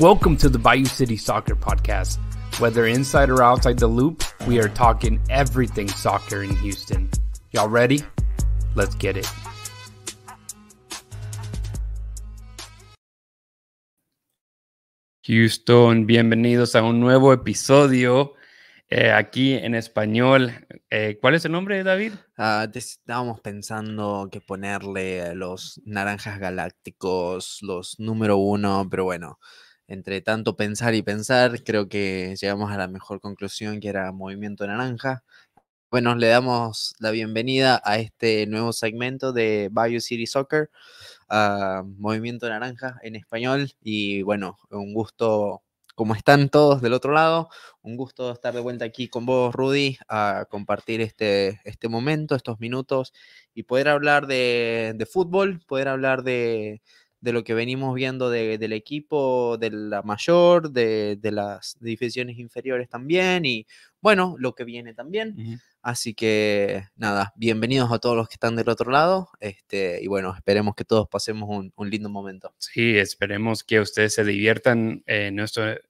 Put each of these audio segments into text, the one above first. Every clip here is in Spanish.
Welcome to the Bayou City Soccer Podcast. Whether inside or outside the loop, we are talking everything soccer in Houston. Y'all ready? Let's get it. Houston, bienvenidos a un nuevo episodio eh, aquí en español. Eh, ¿Cuál es el nombre, David? Uh, estábamos pensando que ponerle los naranjas galácticos, los número uno, pero bueno, entre tanto pensar y pensar, creo que llegamos a la mejor conclusión que era Movimiento Naranja. Bueno, le damos la bienvenida a este nuevo segmento de Bayou City Soccer, Movimiento Naranja en español. Y bueno, un gusto, como están todos del otro lado, un gusto estar de vuelta aquí con vos, Rudy, a compartir este, este momento, estos minutos y poder hablar de fútbol, poder hablar de, de lo que venimos viendo del equipo, de la mayor, de, las divisiones inferiores también y bueno, lo que viene también. Así que nada, bienvenidos a todos los que están del otro lado este, y bueno, esperemos que todos pasemos un, lindo momento. Sí, esperemos que ustedes se diviertan en nuestro, e,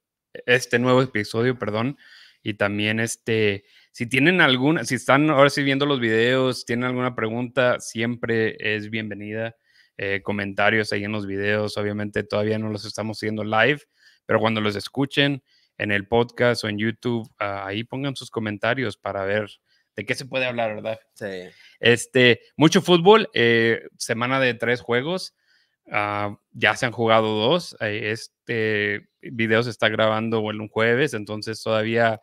este nuevo episodio, perdón, y también este... Si tienen alguna, si están ahora sí viendo los videos, tienen alguna pregunta, siempre es bienvenida eh, comentarios ahí en los videos. Obviamente todavía no los estamos haciendo live, pero cuando los escuchen en el podcast o en YouTube, ah, ahí pongan sus comentarios para ver de qué se puede hablar, ¿verdad? Sí. Este, mucho fútbol, eh, semana de tres juegos. Ah, ya se han jugado dos. Eh, este video se está grabando en un jueves, entonces todavía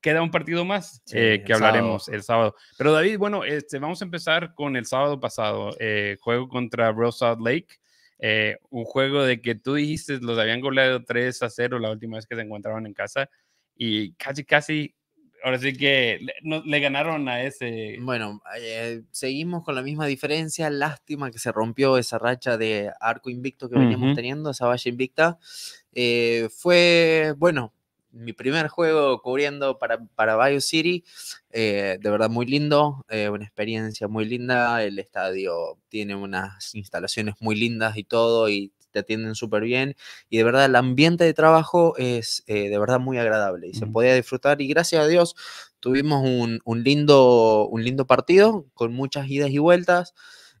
queda un partido más eh, que hablaremos el sábado. Pero David, bueno, este, vamos a empezar con el sábado pasado, eh, juego contra South Lake, eh, un juego de que tú dijiste los habían goleado 3 a 0 la última vez que se encontraron en casa y casi, casi, ahora sí que le, ganaron a ese. Bueno, seguimos con la misma diferencia, lástima que se rompió esa racha de arco invicto que veníamos teniendo, esa valla invicta. fue, bueno, mi primer juego cubriendo para, para Bio City. Eh, de verdad muy lindo, eh, una experiencia muy linda. El estadio tiene unas instalaciones muy lindas y todo, y te atienden súper bien. Y de verdad el ambiente de trabajo es eh, de verdad muy agradable y se podía disfrutar. Y gracias a Dios tuvimos un, lindo, un lindo partido con muchas idas y vueltas.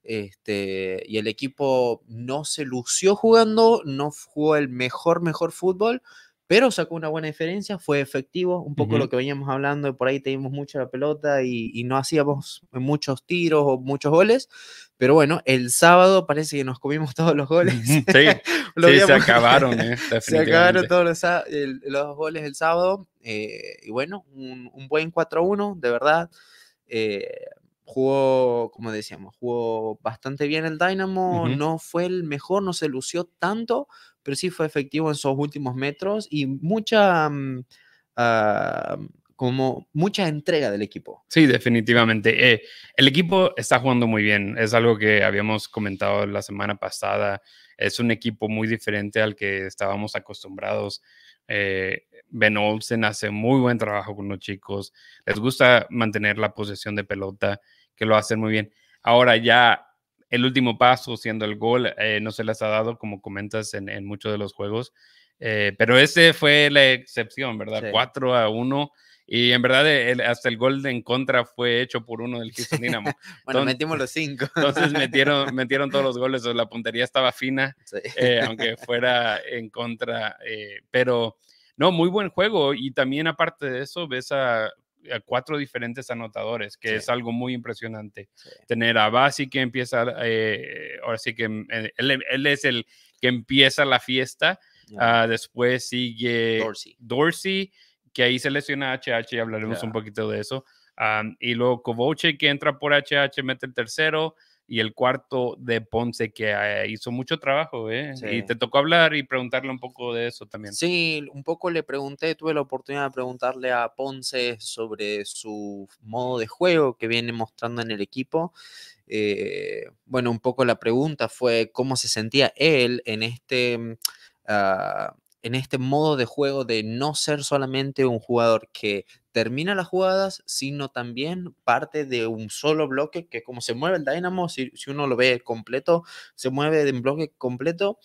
Este, y el equipo no se lució jugando, no jugó el mejor, mejor fútbol, pero sacó una buena diferencia, fue efectivo, un poco lo que veníamos hablando, por ahí teníamos mucho la pelota y, no hacíamos muchos tiros o muchos goles, pero bueno, el sábado parece que nos comimos todos los goles. Sí, se acabaron, eh, se acabaron todos los, los goles el sábado, eh, y bueno, un, buen 4-1, de verdad. Eh, jugó, como decíamos, jugó bastante bien el Dynamo, no fue el mejor, no se lució tanto, pero sí fue efectivo en sus últimos metros y mucha... Mm, ah, como mucha entrega del equipo. Sí, definitivamente. Eh, el equipo está jugando muy bien. Es algo que habíamos comentado la semana pasada. Es un equipo muy diferente al que estábamos acostumbrados. Eh, ben Olsen hace muy buen trabajo con los chicos. Les gusta mantener la posesión de pelota que lo hacen muy bien. Ahora ya el último paso, siendo el gol, eh, no se les ha dado, como comentas, en, muchos de los juegos. Eh, pero ese fue la excepción, ¿verdad? 4 a 1. Y en verdad, eh, hasta el gol de en contra fue hecho por uno del Houston bueno, metimos los cinco. entonces metieron, metieron todos los goles. La puntería estaba fina, aunque fuera en contra. pero no, muy buen juego. Y también, aparte de eso, ves a cuatro diferentes anotadores, que es algo muy impresionante. Tener a Basi que empieza, eh, ahora sí que mm, eh, em, él, es el que empieza la fiesta. Ah, después sigue Dorsey. que ahí se lesiona a HH y hablaremos un poquito de eso. y luego Kovoche que entra por HH, mete el tercero y el cuarto de Ponce que eh, hizo mucho trabajo, ¿eh? Y te tocó hablar y preguntarle un poco de eso también. Sí, un poco le pregunté, tuve la oportunidad de preguntarle a Ponce sobre su modo de juego que viene mostrando en el equipo. Eh, bueno, un poco la pregunta fue cómo se sentía él en este... Mm, ah, en este modo de juego de no ser solamente un jugador que termina las jugadas, sino también parte de un solo bloque, que como se mueve el Dynamo, si, uno lo ve completo, se mueve en bloque completo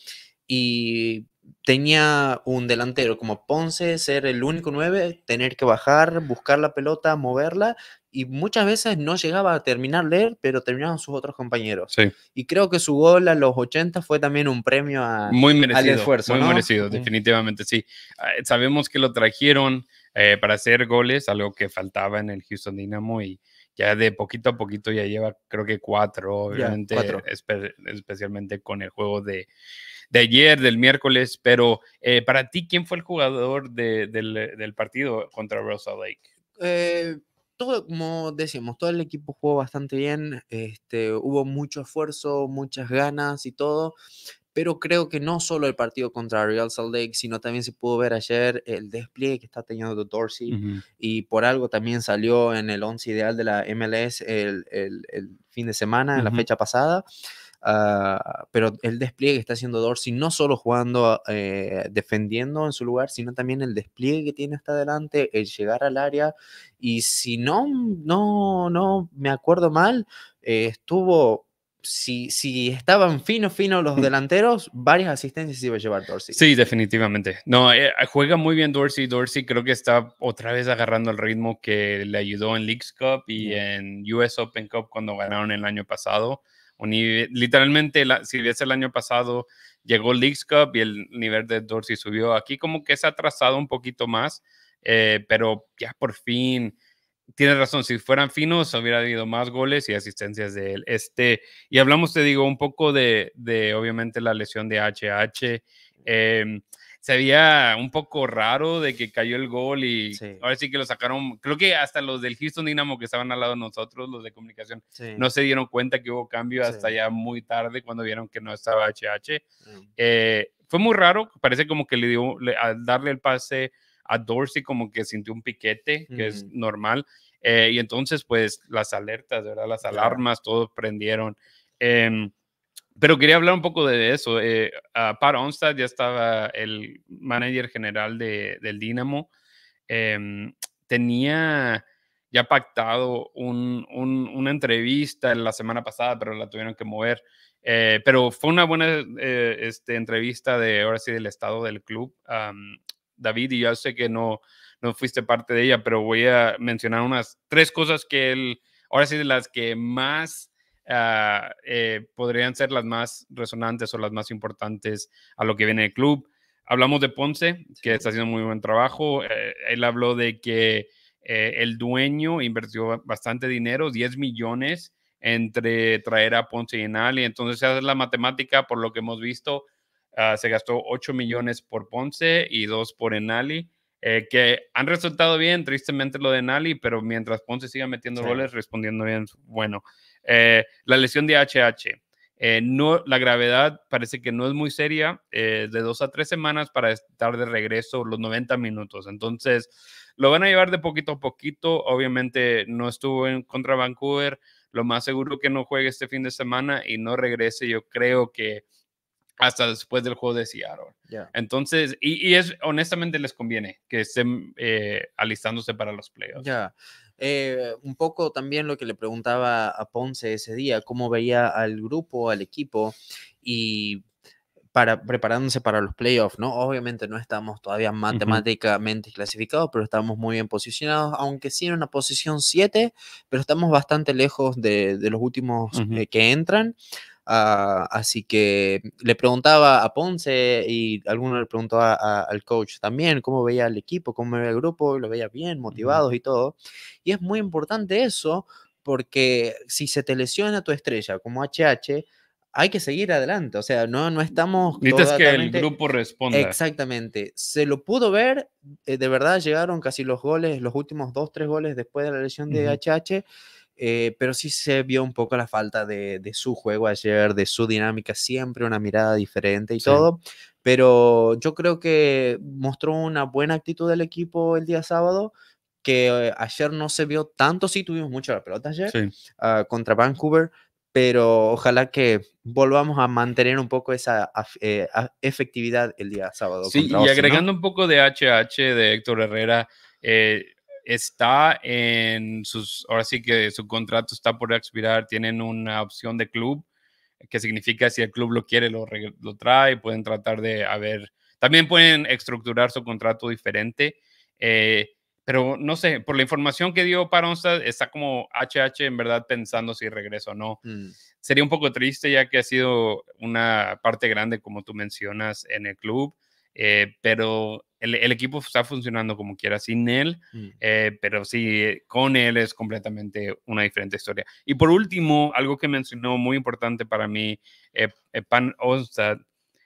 y tenía un delantero como Ponce ser el único 9, tener que bajar, buscar la pelota, moverla y muchas veces no llegaba a terminar leer, pero terminaban sus otros compañeros. Y creo que su gol a los 80 fue también un premio a, muy al esfuerzo. Muy merecido, mm. definitivamente, sí. Ah, sabemos que lo trajeron eh, para hacer goles, algo que faltaba en el Houston Dynamo y ya de poquito a poquito ya lleva creo que cuatro, obviamente, especialmente con el juego de, ayer, del miércoles, pero eh, para ti, ¿quién fue el jugador del, partido contra Rosa Lake? Eh, todo, como decimos, todo el equipo jugó bastante bien, este, hubo mucho esfuerzo, muchas ganas y todo pero creo que no solo el partido contra Real Salt Lake, sino también se pudo ver ayer el despliegue que está teniendo Dorsey y por algo también salió en el 11 ideal de la MLS el, el, fin de semana, en la fecha pasada. Ah, pero el despliegue que está haciendo Dorsey, no solo jugando, eh, defendiendo en su lugar, sino también el despliegue que tiene hasta adelante, el llegar al área. Y si no, no, no me acuerdo mal, eh, estuvo si, si estaban finos, finos los mm. delanteros, varias asistencias iba a llevar Dorsey. Sí, definitivamente. No, eh, juega muy bien Dorsey. Dorsey creo que está otra vez agarrando el ritmo que le ayudó en Leagues Cup y en US Open Cup cuando ganaron el año pasado. literalmente, si viese el año pasado, llegó Leagues Cup y el nivel de Dorsey subió. Aquí como que se ha atrasado un poquito más, eh, pero ya por fin tienes razón, si fueran finos hubiera habido más goles y asistencias de él. Este, y hablamos, te digo, un poco de, de obviamente la lesión de HH. Em, se veía un poco raro de que cayó el gol y ahora sí que lo sacaron. Creo que hasta los del Houston Dynamo que estaban al lado de nosotros, los de comunicación, no se dieron cuenta que hubo cambio hasta ya muy tarde cuando vieron que no estaba HH. Mm. Eh, fue muy raro, parece como que le dio, al darle el pase a Dorsey como que sintió un piquete, que es normal. Eh, y entonces, pues las alertas, ¿verdad? Las alarmas, todos prendieron. Em, pero quería hablar un poco de eso. Eh, ah, para a Onstad ya estaba el manager general del Dynamo. Em, tenía ya pactado una entrevista la semana pasada, pero la tuvieron que mover. Eh, pero fue una buena este, entrevista de, ahora sí, del estado del club. David, y yo sé que no, fuiste parte de ella, pero voy a mencionar unas tres cosas que él, ahora sí, de las que más ah, eh, podrían ser las más resonantes o las más importantes a lo que viene el club. Hablamos de Ponce, que está haciendo muy buen trabajo. Eh, él habló de que eh, el dueño invirtió bastante dinero, 10 millones entre traer a Ponce y Enal, entonces se es la matemática por lo que hemos visto Ah, se gastó 8 millones por Ponce y 2 por Enali, eh, que han resultado bien, tristemente lo de Enali, pero mientras Ponce siga metiendo goles, respondiendo bien, bueno. Eh, la lesión de HH. Eh, no, la gravedad parece que no es muy seria, de 2 a 3 semanas para estar de regreso los 90 minutos. Entonces, lo van a llevar de poquito a poquito. Obviamente, no estuvo en contra Vancouver. Lo más seguro que no juegue este fin de semana y no regrese, yo creo que hasta después del juego de Seattle. Entonces, y, es honestamente les conviene que estén eh, alistándose para los playoffs. Eh, un poco también lo que le preguntaba a Ponce ese día, cómo veía al grupo, al equipo y para, preparándose para los playoffs, ¿no? Obviamente no estamos todavía matemáticamente clasificados, pero estamos muy bien posicionados, aunque sí en una posición 7, pero estamos bastante lejos de, los últimos eh, que entran. Ah, así que le preguntaba a Ponce y alguno le preguntó al coach también cómo veía el equipo, cómo veía el grupo, lo veía bien, motivados y todo. Y es muy importante eso porque si se te lesiona tu estrella como HH, hay que seguir adelante. O sea, no, no estamos. Necesitas que el grupo responde. Exactamente. Se lo pudo ver. Eh, de verdad llegaron casi los goles, los últimos dos, tres goles después de la lesión de HH. Eh, pero sí se vio un poco la falta de, su juego ayer, de su dinámica, siempre una mirada diferente y todo. Pero yo creo que mostró una buena actitud del equipo el día sábado, que ayer no se vio tanto, sí tuvimos mucho la pelota ayer ah, contra Vancouver, pero ojalá que volvamos a mantener un poco esa eh, efectividad el día sábado. Sí, y agregando un poco de HH de Héctor Herrera, eh, está en sus, ahora sí que su contrato está por expirar, tienen una opción de club, que significa si el club lo quiere, lo, trae, pueden tratar de haber, también pueden estructurar su contrato diferente. Eh, pero no sé, por la información que dio Parón, está como HH en verdad pensando si regreso o no. Mm. Sería un poco triste ya que ha sido una parte grande, como tú mencionas, en el club, eh, pero el, equipo está funcionando como quiera sin él, mm. eh, pero sí, con él es completamente una diferente historia. Y por último, algo que mencionó muy importante para mí, eh, eh, Pan Ostad,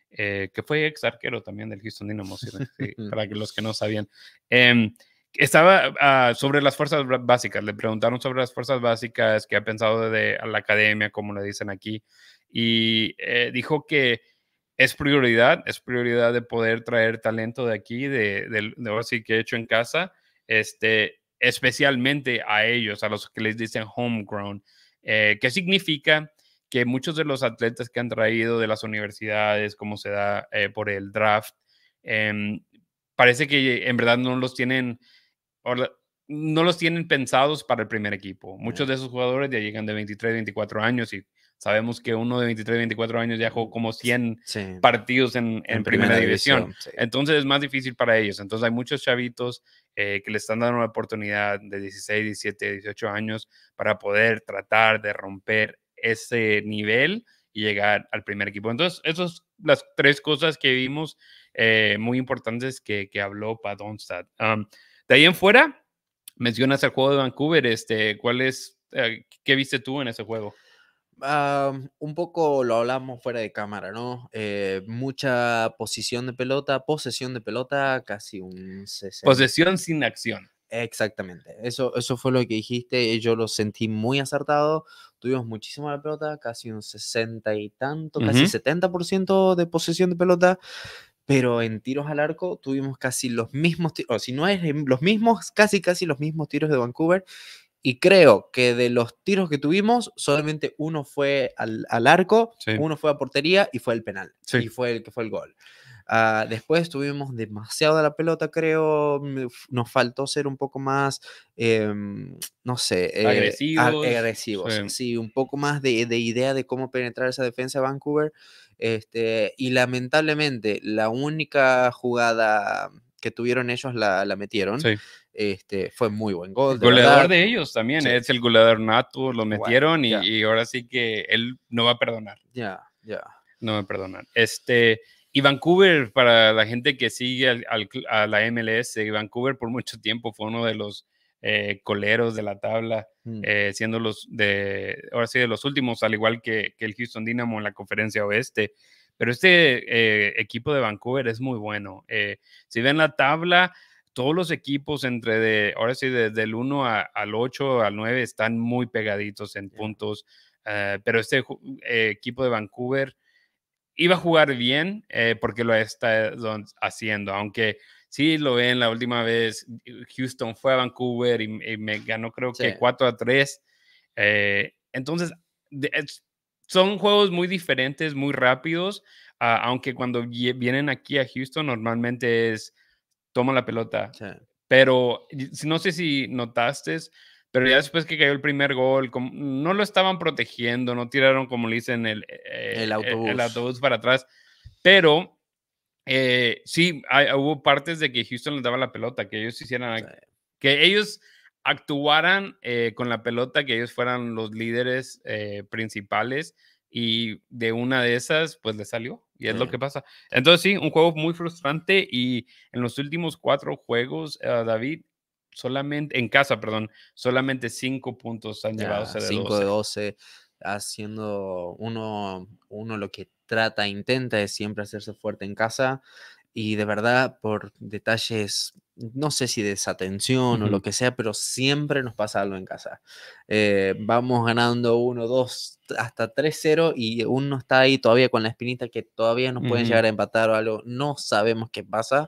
que fue ex arquero también del Houston Dynamo, para que los que no sabían. Em, estaba ah, sobre las fuerzas básicas, le preguntaron sobre las fuerzas básicas, qué ha pensado de, la academia, como le dicen aquí, y dijo que es prioridad, es prioridad de poder traer talento de aquí, de, lo que he hecho en casa, este, especialmente a ellos, a los que les dicen homegrown, eh, que significa que muchos de los atletas que han traído de las universidades, como se da eh, por el draft, em, parece que en verdad no los tienen, no los tienen pensados para el primer equipo. Muchos de esos jugadores ya llegan de 23, 24 años y Sabemos que uno de 23, 24 años ya jugó como 100 partidos en, primera, división. Entonces es más difícil para ellos. Entonces hay muchos chavitos eh, que le están dando una oportunidad de 16, 17, 18 años para poder tratar de romper ese nivel y llegar al primer equipo. Entonces, esas son las tres cosas que vimos eh, muy importantes que, que habló Padonstad. de ahí en fuera, mencionas el juego de Vancouver. Este, ¿cuál es, eh, ¿Qué viste tú en ese juego? Ah, un poco lo hablamos fuera de cámara, ¿no? Eh, mucha posición de pelota, posesión de pelota, casi un 60. Posesión sin acción. Exactamente, eso, eso fue lo que dijiste, eh, yo lo sentí muy acertado, tuvimos muchísima la pelota, casi un 60 y tanto, casi 70% de posesión de pelota, pero en tiros al arco tuvimos casi los mismos tiros, o si no es los mismos, casi casi los mismos tiros de Vancouver y creo que de los tiros que tuvimos, solamente uno fue al, arco, uno fue a portería y fue el penal. Y fue el que fue el gol. Ah, después tuvimos demasiado la pelota, creo. Mm, nos faltó ser un poco más, em, no sé, eh, agresivos. agresivos sí. un poco más de, idea de cómo penetrar esa defensa de Vancouver. Este, y lamentablemente, la única jugada que tuvieron ellos la, metieron. Este, fue muy buen gol. El goleador de ellos también, es el goleador nato, lo metieron y, ahora sí que él no va a perdonar. Ya, ya. No va a perdonar. Este, y Vancouver, para la gente que sigue al, a la MLS, Vancouver por mucho tiempo fue uno de los eh, coleros de la tabla, mm. eh, siendo los de, ahora sí, de los últimos, al igual que, que el Houston Dynamo en la conferencia oeste. Pero este eh, equipo de Vancouver es muy bueno. Eh, si ven la tabla, todos los equipos entre, de, ahora sí, desde el 1 al 8, al 9, están muy pegaditos en puntos. Eh, pero este equipo de Vancouver iba a jugar bien porque lo está haciendo, aunque sí lo ven la última vez, Houston fue a Vancouver y, me ganó creo que 4 a 3. entonces, es, son juegos muy diferentes, muy rápidos, ah, aunque cuando vienen aquí a Houston normalmente es toma la pelota. Pero no sé si notaste, pero ya después que cayó el primer gol, no lo estaban protegiendo, no tiraron como le dicen el, eh, e, autobús. para atrás, pero eh, sí, hubo partes de que Houston les daba la pelota, que ellos hicieran, que ellos actuaran eh, con la pelota, que ellos fueran los líderes eh, principales y de una de esas, pues le salió. Y es lo que pasa. Entonces, sí, un juego muy frustrante y en los últimos cuatro juegos, eh, David, solamente, en casa, perdón, solamente cinco puntos han llevado. 5 de 12, haciendo uno, uno lo que trata, intenta es siempre hacerse fuerte en casa y de verdad por detalles no sé si desatención o lo que sea, pero siempre nos pasa algo en casa. Eh, vamos ganando 1, 2, hasta 3-0 y uno está ahí todavía con la espinita que todavía nos pueden llegar a empatar o algo. No sabemos qué pasa.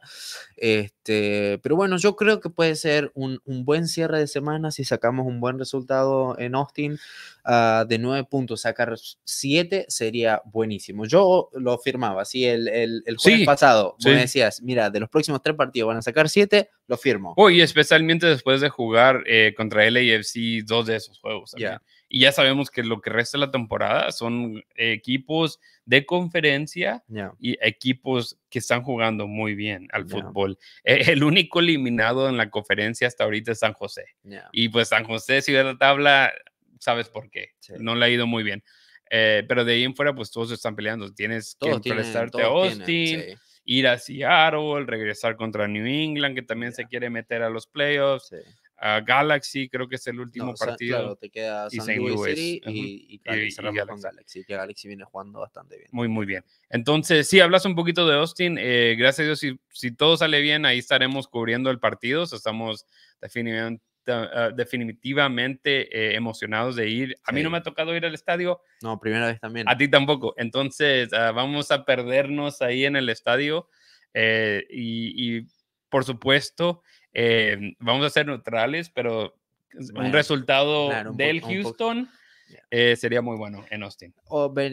Este, pero bueno, yo creo que puede ser un, buen cierre de semana si sacamos un buen resultado en Austin. Ah, de nueve puntos, sacar siete sería buenísimo. Yo lo firmaba, si el, el, jueves pasado. Me decías, mira, de los próximos tres partidos van a sacar siete lo firmo. Oh, especialmente después de jugar eh, contra LAFC dos de esos juegos. Y ya sabemos que lo que resta de la temporada son eh, equipos de conferencia y equipos que están jugando muy bien al fútbol. E, el único eliminado en la conferencia hasta ahorita es San José. Y pues San José, si ves la tabla, sabes por qué. No le ha ido muy bien. Eh, pero de ahí en fuera, pues todos están peleando. Tienes que prestarte a Austin. sí ir a Seattle, regresar contra New England, que también se quiere meter a los playoffs. A Galaxy, creo que es el último partido. te queda y San Louis, City y, y, Galaxy. que Galaxy viene jugando bastante bien. Muy, muy bien. Entonces, sí, hablas un poquito de Austin. Eh, gracias a Dios, si, si todo sale bien, ahí estaremos cubriendo el partido. estamos definitivamente Ah, definitivamente eh, emocionados de ir. A mí no me ha tocado ir al estadio. No, primera vez también. A ti tampoco. Entonces, ah, vamos a perdernos ahí en el estadio. Eh, y, por supuesto, eh, vamos a ser neutrales, pero pues, un resultado del Houston eh, sería muy bueno en Austin.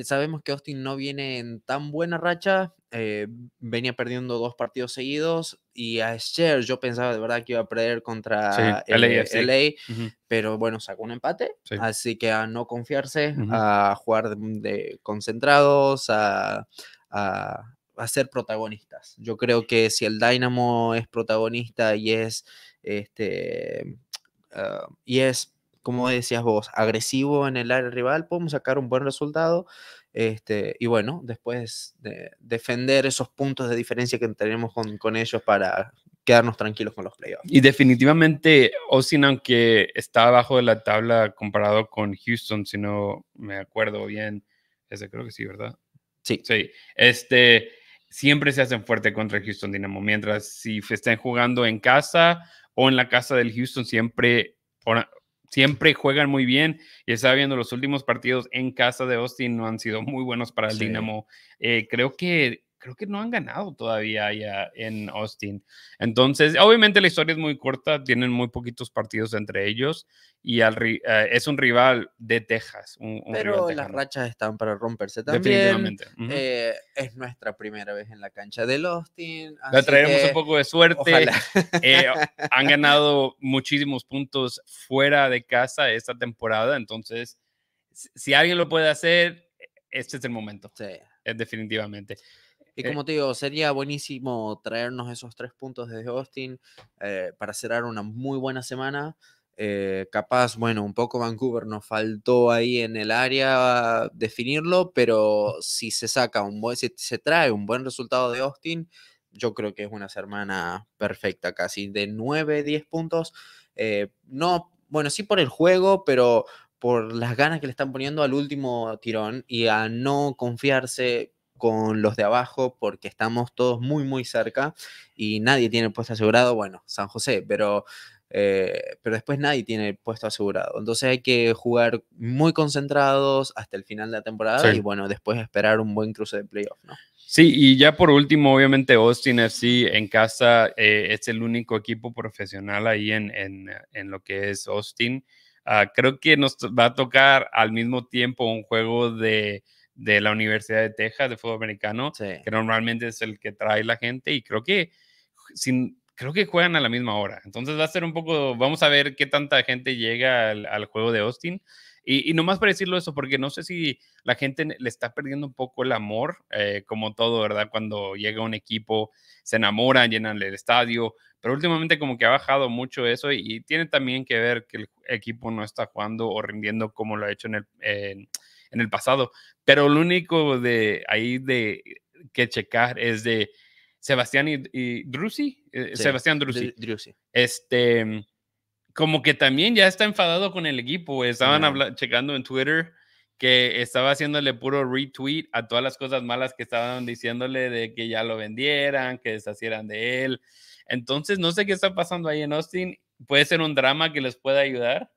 sabemos que Austin no viene en tan buena racha. Eh, venía perdiendo dos partidos seguidos y a Scher, yo pensaba de verdad que iba a perder contra LA, eh, pero bueno, sacó un empate, así que a no confiarse, a jugar de, concentrados, a, ser protagonistas. Yo creo que si el Dynamo es protagonista y es este ah, y es como decías vos, agresivo en el área rival, podemos sacar un buen resultado. Este, y bueno, después de defender esos puntos de diferencia que tenemos con, ellos para quedarnos tranquilos con los playoffs. Y definitivamente, Austin, aunque está abajo de la tabla comparado con Houston, si no me acuerdo bien, ese creo que sí, ¿verdad? Sí. Sí. Este, siempre se hacen fuerte contra Houston Dynamo, mientras si estén jugando en casa o en la casa del Houston, siempre siempre juegan muy bien. Y estaba viendo los últimos partidos en casa de Austin, no han sido muy buenos para el Dinamo. Eh, creo que creo que no han ganado todavía allá en Austin. Entonces, obviamente la historia es muy corta, tienen muy poquitos partidos entre ellos y eh, es un rival de Texas. Pero las rachas están para romperse también. Definitivamente. Eh, es nuestra primera vez en la cancha del Austin. La traeremos un poco de suerte. Eh, han ganado muchísimos puntos fuera de casa esta temporada, entonces, si alguien lo puede hacer, e, este es el momento. Sí. definitivamente. Y eh. como te digo, sería buenísimo traernos esos tres puntos desde Austin eh, para cerrar una muy buena semana. Eh, capaz, bueno, un poco Vancouver nos faltó ahí en el área definirlo, pero si se saca un buen, si se trae un buen resultado de Austin, yo creo que es una semana perfecta, casi de nueve, diez puntos. no, bueno, sí por el juego, pero por las ganas que le están poniendo al último tirón y a no confiarse con los de abajo porque estamos todos muy, muy cerca y nadie tiene puesto asegurado, bueno, San José, pero, eh, pero después nadie tiene puesto asegurado. Entonces hay que jugar muy concentrados hasta el final de la temporada y bueno, después esperar un buen cruce de playoff, ¿no? Sí, y ya por último, obviamente Austin FC en casa eh, es el único equipo profesional ahí en, en, lo que es Austin. Ah, creo que nos va a tocar al mismo tiempo un juego de de la Universidad de Texas de fútbol americano, que normalmente es el que trae la gente y creo que sin, creo que juegan a la misma hora. Entonces va a ser un poco, vamos a ver qué tanta gente llega al, juego de Austin. Y, nomás para decirlo eso, porque no sé si la gente le está perdiendo un poco el amor, eh, como todo, ¿verdad? Cuando llega un equipo, se enamoran, llenan el estadio, pero últimamente como que ha bajado mucho eso y, tiene también que ver que el equipo no está jugando o rindiendo como lo ha hecho en el en el pasado. Pero lo único de ahí de que checar es de Sebastián y, eh, Sebastián Drusi. Drusi. Este, mm, como que también ya está enfadado con el equipo. Estaban checando en Twitter que estaba haciéndole puro retweet a todas las cosas malas que estaban diciéndole de que ya lo vendieran, que deshacieran de él. Entonces, no sé qué está pasando ahí en Austin. Puede ser un drama que les pueda ayudar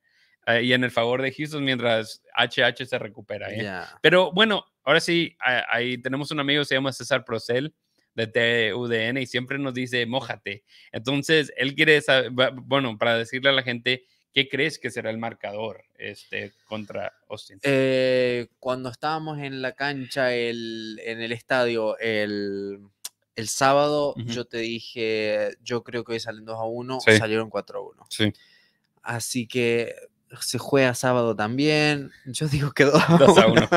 eh, y en el favor de Houston mientras HH se recupera. ¿eh? Pero bueno, ahora sí, ahí tenemos un amigo, se llama César Procel de TUDN y siempre nos dice, mójate. Entonces, él quiere saber, bueno, para decirle a la gente, ¿qué crees que será el marcador este, contra Austin? Eh, cuando estábamos en la cancha, el, en el estadio, el, el sábado, yo te dije, yo creo que hoy salen 2 a 1, salieron 4 a 1. Sí. Así que se juega sábado también. Yo digo que 2 a 1.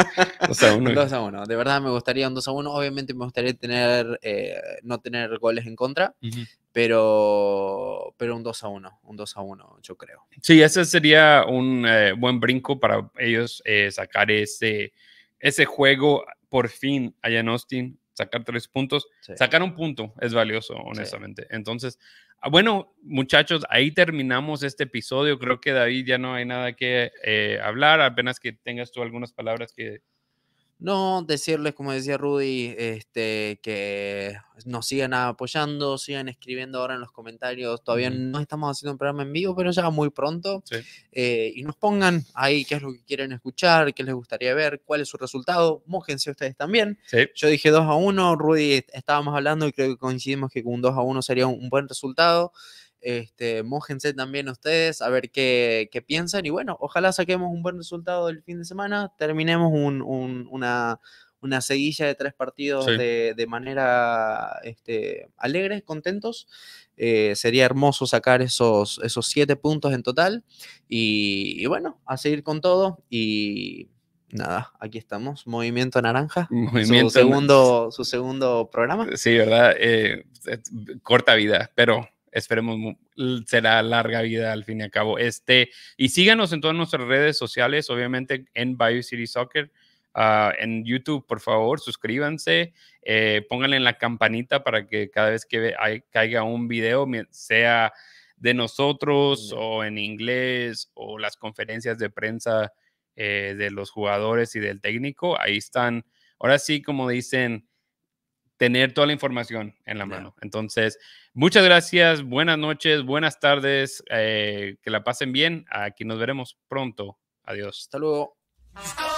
2 a 1. 2 a 1. De verdad me gustaría un 2 a 1. Obviamente me gustaría tener, eh, no tener goles en contra, uh -huh. pero, pero un 2 a 1. Un 2 a 1, yo creo. Sí, ese sería un eh, buen brinco para ellos eh, sacar ese, ese juego por fin allá en Austin sacar tres puntos. Sacar un punto es valioso, honestamente. Entonces, ah, bueno, muchachos, ahí terminamos este episodio. Creo que David ya no hay nada que eh, hablar, apenas que tengas tú algunas palabras que no, decirles, como decía Rudy, este, que nos sigan apoyando, sigan escribiendo ahora en los comentarios. Todavía no estamos haciendo un programa en vivo, pero ya muy pronto. Eh, y nos pongan ahí qué es lo que quieren escuchar, qué les gustaría ver, cuál es su resultado. Mójense ustedes también. Yo dije 2 a 1, Rudy estábamos hablando y creo que coincidimos que con un 2 a 1 sería un buen resultado. Este, mójense también ustedes a ver qué, qué, piensan y bueno, ojalá saquemos un buen resultado del fin de semana, terminemos un, un, una, una seguilla de tres partidos de, de, manera este, alegres, contentos. Eh, sería hermoso sacar esos, esos siete puntos en total. Y, bueno, a seguir con todo. Y nada, aquí estamos. Movimiento Naranja. su, segundo, su segundo programa. Sí, ¿verdad? Eh, corta vida, pero esperemos será larga vida al fin y al cabo. Este, y síganos en todas nuestras redes sociales, obviamente en Bio City Soccer. Ah, en YouTube, por favor, suscríbanse, eh, pónganle en la campanita para que cada vez que caiga un video, sea de nosotros o en inglés o las conferencias de prensa eh, de los jugadores y del técnico, ahí están. Ahora sí, como dicen, tener toda la información en la mano. Entonces, muchas gracias, buenas noches, buenas tardes, eh, que la pasen bien. Aquí nos veremos pronto. Adiós. Hasta luego.